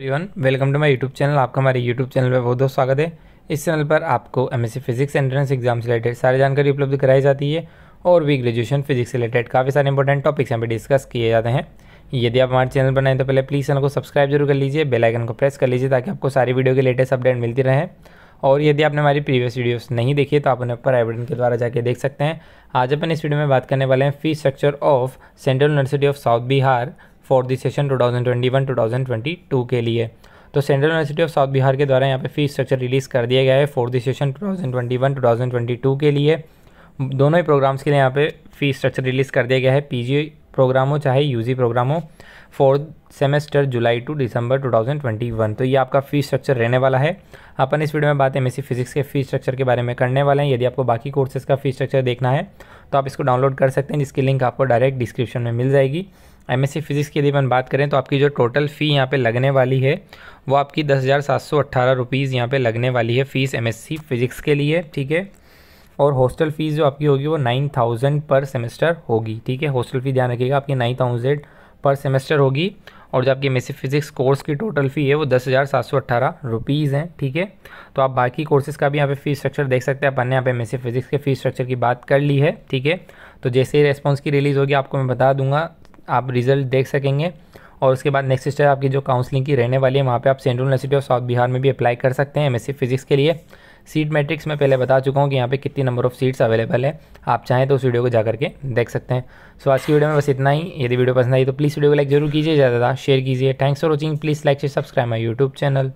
everyone welcome to my YouTube channel आपका हमारे YouTube channel पर बहुत बहुत स्वागत है इस चैनल पर आपको एमएससी फिजिक्स एंट्रेंस एग्जाम से रिलेटेड सारी जानकारी उपलब्ध कराई जाती है और भी ग्रेजुएशन फिजिक्स से रिलेटेड काफ़ी सारे इंपॉर्टेंट टॉपिक्स यहाँ पर डिस्कस किए जाते हैं यदि आप हमारे चैनल पर तो पहले प्लीज़ चैनल को सब्सक्राइब जरूर कर लीजिए बेलाइकन को प्रेस कर लीजिए ताकि आपको सारी वीडियो के लेटेस्ट अपडेट मिलती रहे और यदि आपने हमारी प्रीवियस वीडियोस नहीं देखी तो आप उन्हें ऊपर आई बटन के द्वारा जाके देख सकते हैं आज अपन इस वीडियो में बात करने वाले हैं fee structure of Central University of South Bihar for the session 2021-2022 के लिए तो Central University of South Bihar के द्वारा यहाँ पे फीस स्ट्रक्चर रिलीज़ कर दिया गया है फॉर दी सेशन 2021-2022 के लिए दोनों ही प्रोग्राम्स के लिए यहाँ पे फीस स्ट्रक्चर रिलीज़ कर दिया गया है पी प्रोग्राम हो चाहे जी प्रोग्राम हो fourth semester July to December 2021 तो ये आपका फीस स्ट्रक्चर रहने वाला है अपन इस वीडियो में बात एम फिजिक्स के फीस स्ट्रक्चर के बारे में करने वाले हैं यदि आपको बाकी कोर्सेज़ का फीस स्ट्रक्चर देखना है तो आप इसको डाउनलोड कर सकते हैं जिसकी लिंक आपको डायरेक्ट डिस्क्रिप्शन में मिल जाएगी एम एस फिज़िक्स की यदि अपन बात करें तो आपकी जो टोटल फ़ी यहाँ पे लगने वाली है वो आपकी दस हज़ार सात सौ अट्ठारह रुपीज़ यहाँ पर लगने वाली है फ़ीस एमएससी फिज़िक्स के लिए ठीक है और हॉस्टल फ़ीस जो आपकी होगी वो नाइन थाउजेंड पर सेमेस्टर होगी ठीक है हॉस्टल फ़ी ध्यान रखिएगा आपकी नाइन थाउजेंड पर सेमेस्टर होगी और जो आपकी एम फिज़िक्स कोर्स की टोटल फ़ी है वो दस हज़ार सात सौ अट्ठारह रुपीज़ हैं ठीक है तो आप बाकी कोर्सेज़ का भी यहाँ पे फ़ी स्ट्रक्चर देख सकते हैं अपन यहाँ पे एम फिज़िक्स के फ़ीस स्ट्रक्चर की बात कर ली है ठीक है तो जैसे ही रेस्पॉन्स की रिलीज़ होगी आपको मैं बता दूंगा आप रिज़ल्ट देख सकेंगे और उसके बाद नेक्स्ट स्टेप आपकी जो काउंसलिंग की रहने वाली है वहाँ पे आप Central University of South Bihar में भी अप्लाई कर सकते हैं एमएससी फिजिक्स के लिए सीट मैट्रिक्स में पहले बता चुका हूँ कि यहाँ पे कितनी नंबर ऑफ़ सीट्स अवेलेबल है आप चाहें तो उस वीडियो को जा करके देख सकते हैं सो आज की वीडियो में बस इतना ही यदि वीडियो पसंद आई तो प्लीज़ वीडियो को लाइक जरूर कीजिए ज़्यादा शेयर कीजिए thanks for watching please like से सब्सक्राइब माई यूट्यूब चैनल